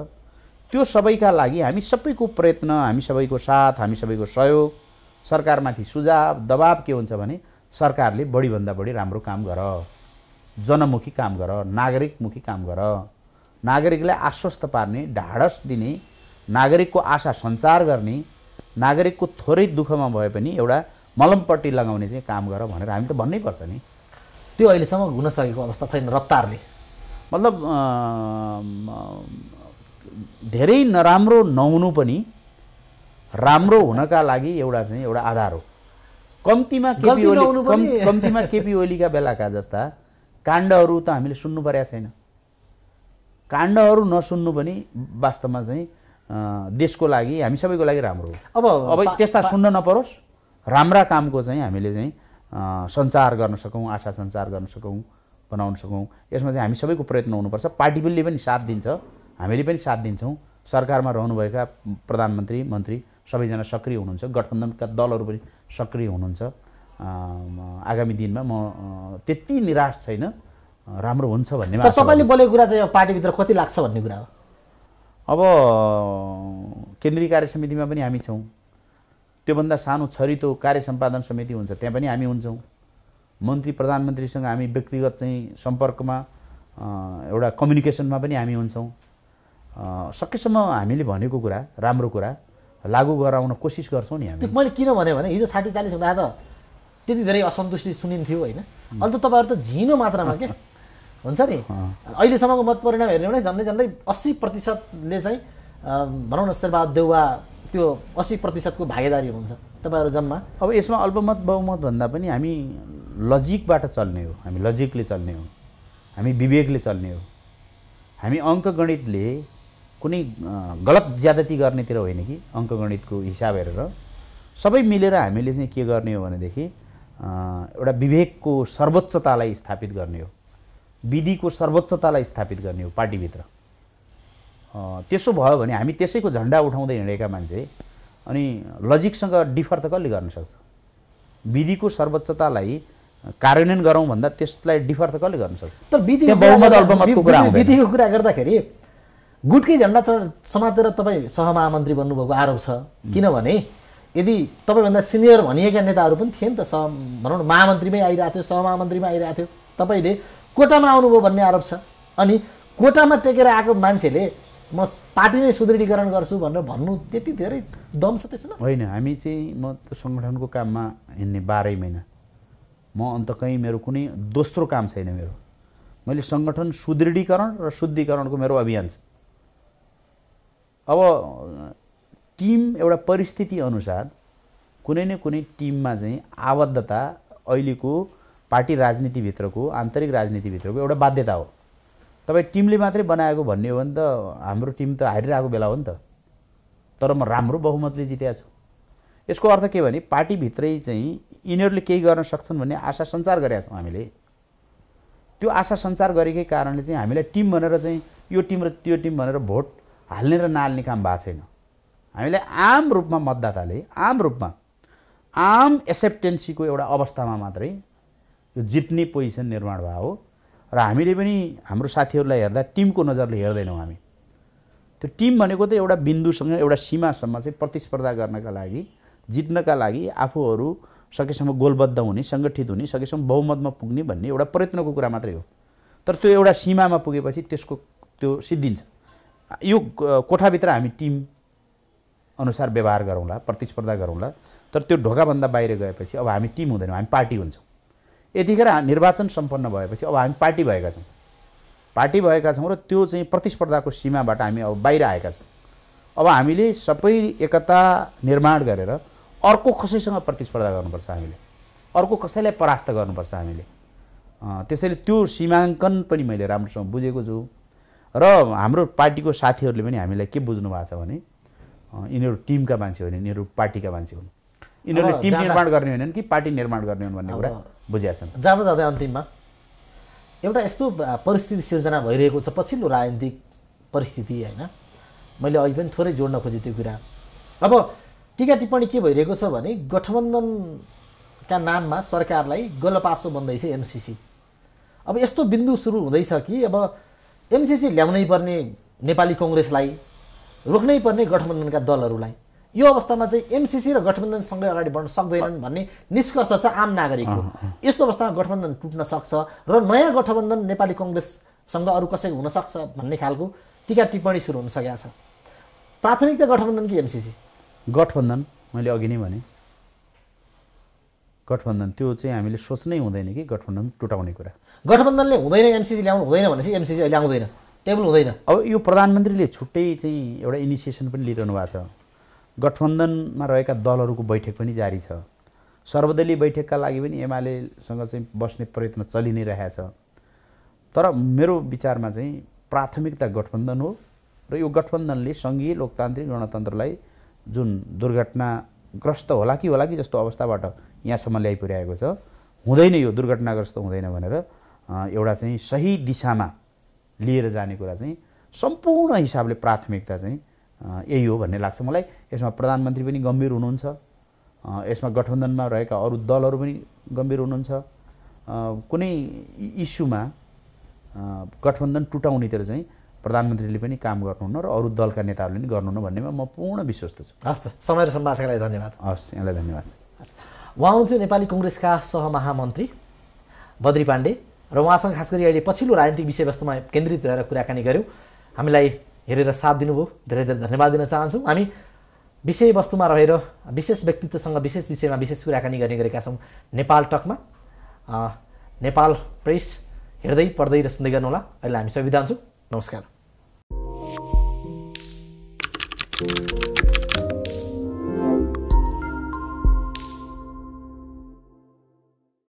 B: त्यो सबैका लागि हामी सबैको प्रयत्न हामी सबैको साथ हामी सबैको सहयोग सरकारमाथि सुझाव दबाब के हुन्छ भने सरकारले बढीभन्दा बढी राम्रो काम गर जनमुखी काम गर नागरिकमुखी काम गर नागरिकलाई आश्वस्त पार्ने ढाडस दिने नागरिकको आशा सञ्चार गर्ने नागरिकको थोरै दुःखमा भए पनि एउटा मलमपट्टि लगाउने चाहिँ काम गर भनेर हामी त भन्नै पर्छ नि त्यो अहिलेसम्म हुन सकेको अवस्था छैन रफ्तारले मतलब धेरै नराम्रो नहुनु पनि राम्रो हुनका लागि एउटा चाहिँ एउटा आधार हो कम्तीमा केपी ओली कम्तीमा केपी ओलीका बेलाका जस्ता काण्डहरू त हामीले सुन्नु परेको छैन काण्डहरू नसुन्नु पनि वास्तवमा चाहिँ देशको लागि हामी सबैको लागि राम्रो हो अब अब त्यस्ता सुन्न नपरोस् राम्रा कामको चाहिँ हामीले चाहिँ सञ्चार गर्न सकौँ आशा सञ्चार गर्न सकौँ बनाउन सकौँ यसमा चाहिँ हामी सबैको प्रयत्न हुनुपर्छ पार्टीबिलले पनि साथ दिन्छ हामीले पनि साथ दिन्छौँ सरकारमा रहनुभएका प्रधानमन्त्री मन्त्री सबैजना सक्रिय हुनुहुन्छ गठबन्धनका दलहरू पनि सक्रिय हुनुहुन्छ आगामी दिनमा म त्यति निराश छैन राम्रो हुन्छ भन्ने तपाईँले बोलेको कुरा चाहिँ पार्टीभित्र कति लाग्छ भन्ने कुरा हो अब केन्द्रीय कार्य समितिमा पनि हामी छौँ त्योभन्दा सानो छरितो कार्य सम्पादन समिति हुन्छ त्यहाँ पनि हामी हुन्छौँ मन्त्री प्रधानमन्त्रीसँग हामी व्यक्तिगत चाहिँ सम्पर्कमा एउटा कम्युनिकेसनमा पनि हामी हुन्छौँ सकेसम्म हामीले भनेको कुरा राम्रो कुरा लागु गराउन कोसिस गर्छौँ नि हामी
A: मैले किन भने हिजो साठी चालिस हुँदा त त्यति धेरै असन्तुष्टि सुनिन्थ्यो होइन अहिले त तपाईँहरू त झिनो मात्रामा क्या हुन्छ नि अहिलेसम्मको मत परिणाम हेर्ने भने झन्डै झन्डै अस्सी प्रतिशतले चाहिँ भनौँ न शेरबहादुर देउवा
B: त्यो असी प्रतिशतको भागीदारी हुन्छ तपाईँहरू जम्मा अब यसमा अल्पमत बहुमत भन्दा पनि हामी लजिकबाट चल्ने हो हामी लजिकले चल्ने हो हामी विवेकले चल्ने हो हामी अङ्कगणितले कुनै गलत ज्यादती गर्नेतिर होइन कि अङ्कगणितको हिसाब हेरेर सबै मिलेर हामीले चाहिँ के गर्ने हो भनेदेखि एउटा विवेकको सर्वोच्चतालाई स्थापित गर्ने हो विधिको सर्वोच्चतालाई स्थापित गर्ने हो पार्टीभित्र त्यसो भयो भने हामी त्यसैको झन्डा उठाउँदै हिँडेका मान्छे अनि लजिकसँग डिफर त कसले गर्न सक्छ विधिको सर्वोच्चतालाई कार्यान्वयन गरौँ भन्दा त्यसलाई डिफर त कसले गर्न सक्छ तर विधि बहुमत अल्पमतको कुरा विधिको
A: कुरा गर्दाखेरि गुटकै झन्डा समातेर तपाईँ सहमहामन्त्री बन्नुभएको आरोप छ किनभने यदि तपाईँभन्दा सिनियर भनिएका नेताहरू पनि थिए नि त सह भनौँ न महामन्त्रीमै आइरहेको थियो सहमहामन्त्रीमै आइरहेको थियो तपाईँले कोटामा आउनुभयो भन्ने आरोप छ अनि कोटामा टेकेर आएको मान्छेले म पार्टी नै सुदृढीकरण गर्छु भनेर भन्नु त्यति
B: धेरै दम छ त्यसमा होइन हामी चाहिँ म त्यो सङ्गठनको काममा हिँड्ने बाह्रै महिना म अन्त कहीँ मेरो कुनै दोस्रो काम छैन मेरो मैले सङ्गठन सुदृढीकरण र शुद्धिकरणको मेरो अभियान छ अब टिम एउटा परिस्थिति अनुसार कुनै न कुनै टिममा चाहिँ आबद्धता अहिलेको पार्टी राजनीतिभित्रको आन्तरिक राजनीतिभित्रको एउटा बाध्यता हो तपाईँ टिमले मात्रै बनाएको भन्ने हो भने त हाम्रो टिम त हारिरहेको बेला हो नि त तर म राम्रो बहुमतले जितेको छु यसको अर्थ के भने पार्टीभित्रै चाहिँ यिनीहरूले केही गर्न सक्छन् भन्ने आशा सञ्चार गरेका छौँ हामीले त्यो आशा सञ्चार गरेकै कारणले चाहिँ हामीलाई टिम भनेर चाहिँ यो टिम र त्यो टिम भनेर भोट हाल्ने र नहाल्ने काम भएको छैन हामीलाई आम रूपमा मतदाताले आम रूपमा आम एक्सेप्टेन्सीको एउटा अवस्थामा मात्रै यो जित्ने पोजिसन निर्माण भयो र हामीले पनि हाम्रो साथीहरूलाई हेर्दा टिमको नजरले हेर्दैनौँ हामी त्यो टिम भनेको त एउटा बिन्दुसँग एउटा सीमासम्म चाहिँ प्रतिस्पर्धा गर्नका लागि जित्नका लागि आफूहरू सकेसम्म गोलबद्ध हुने सङ्गठित हुने सकेसम्म बहुमतमा पुग्ने भन्ने एउटा प्रयत्नको कुरा मात्रै हो तर त्यो एउटा सीमामा पुगेपछि त्यसको त्यो सिद्धिन्छ यो कोठाभित्र हामी टिम अनुसार व्यवहार गरौँला प्रतिस्पर्धा गरौँला तर त्यो ढोकाभन्दा बाहिर गएपछि अब हामी टिम हुँदैनौँ हामी पार्टी हुन्छौँ यतिखेर निर्वाचन सम्पन्न भएपछि अब हामी पार्टी भएका छौँ पार्टी भएका छौँ र त्यो चाहिँ प्रतिस्पर्धाको सीमाबाट हामी अब बाहिर आएका छौँ अब हामीले सबै एकता निर्माण गरेर अर्को कसैसँग प्रतिस्पर्धा गर्नुपर्छ हामीले अर्को कसैलाई परास्त गर्नुपर्छ हामीले त्यसैले त्यो सीमाङ्कन पनि मैले राम्रोसँग बुझेको छु र हाम्रो पार्टीको साथीहरूले पनि हामीलाई के बुझ्नु भएको छ भने यिनीहरू टिमका मान्छे होइन यिनीहरू पार्टीका मान्छे हुन्
A: यिनीहरूले टिम निर्माण
B: गर्ने होइनन् कि पार्टी निर्माण गर्ने हुन् भन्ने कुरा बुझिहाल्छ
A: जाँदा जाँदै अन्तिममा
B: एउटा यस्तो परिस्थिति सिर्जना भइरहेको
A: छ पछिल्लो राजनीतिक परिस्थिति होइन मैले अहिले पनि थोरै जोड्न खोजेँ त्यो कुरा अब टिका टिप्पणी के भइरहेको छ भने गठबन्धनका नाममा सरकारलाई गलपासो बन्दैछ एमसिसी अब यस्तो बिन्दु सुरु हुँदैछ कि अब एमसिसी ल्याउनै पर्ने नेपाली कङ्ग्रेसलाई रोक्नै पर्ने गठबन्धनका दलहरूलाई यो अवस्थामा चाहिँ एमसिसी र गठबन्धनसँगै अगाडि बढ्न सक्दैनन् भन्ने निष्कर्ष छ आम नागरिकको यस्तो अवस्थामा गठबन्धन टुट्न सक्छ र नयाँ गठबन्धन नेपाली कङ्ग्रेससँग अरू कसै हुनसक्छ भन्ने खालको टिका टिप्पणी सुरु हुन सकेका छ प्राथमिकता गठबन्धन कि एमसिसी
B: गठबन्धन मैले अघि नै भने गठबन्धन त्यो चाहिँ हामीले सोच्नै हुँदैन कि गठबन्धन टुटाउने कुरा गठबन्धनले हुँदैन एमसिसी ल्याउनु हुँदैन भनेपछि एमसिसी अहिले आउँदैन टेबल हुँदैन अब यो प्रधानमन्त्रीले छुट्टै चाहिँ एउटा इनिसिएसन पनि लिइरहनु भएको छ गठबन्धनमा रहेका दलहरूको बैठक पनि जारी छ सर्वदलीय बैठकका लागि पनि एमालेसँग चाहिँ बस्ने प्रयत्न चलि नै रहेछ तर मेरो विचारमा चाहिँ प्राथमिकता गठबन्धन हो र यो गठबन्धनले सङ्घीय लोकतान्त्रिक गणतन्त्रलाई जुन दुर्घटनाग्रस्त होला कि होला कि जस्तो अवस्थाबाट यहाँसम्म ल्याइपुर्याएको छ हुँदैन यो दुर्घटनाग्रस्त हुँदैन भनेर एउटा चाहिँ सही दिशामा लिएर जाने कुरा चाहिँ सम्पूर्ण हिसाबले प्राथमिकता चाहिँ यही हो भन्ने लाग्छ मलाई यसमा प्रधानमन्त्री पनि गम्भीर हुनुहुन्छ यसमा गठबन्धनमा रहेका अरू दलहरू पनि गम्भीर हुनुहुन्छ कुनै इस्युमा गठबन्धन टुटाउनेतिर चाहिँ प्रधानमन्त्रीले पनि काम गर्नुहुन्न र अरू दलका नेताहरूले पनि गर्नुहुन्न भन्नेमा म पूर्ण विश्वस्त छु हस् त समय र सम्वादका लागि धन्यवाद हस् यहाँलाई धन्यवाद उहाँ हुनुहुन्थ्यो नेपाली कङ्ग्रेसका
A: सहमहामन्त्री बद्री पाण्डे र उहाँसँग खास गरी अहिले पछिल्लो राजनीतिक विषयवस्तुमा केन्द्रित रहेर कुराकानी गऱ्यौँ हामीलाई हेरेर साथ दिनुभयो धेरै धेरै धन्यवाद दिन चाहन्छौँ हामी विषयवस्तुमा रहेर विशेष व्यक्तित्वसँग विशेष विषयमा विशेष कुराकानी गर्ने गरेका छौँ नेपाल टकमा नेपाल प्रेस हेर्दै पढ्दै र सुन्दै गर्नुहोला अहिले हामी सबै बिदा हुन्छौँ नमस्कार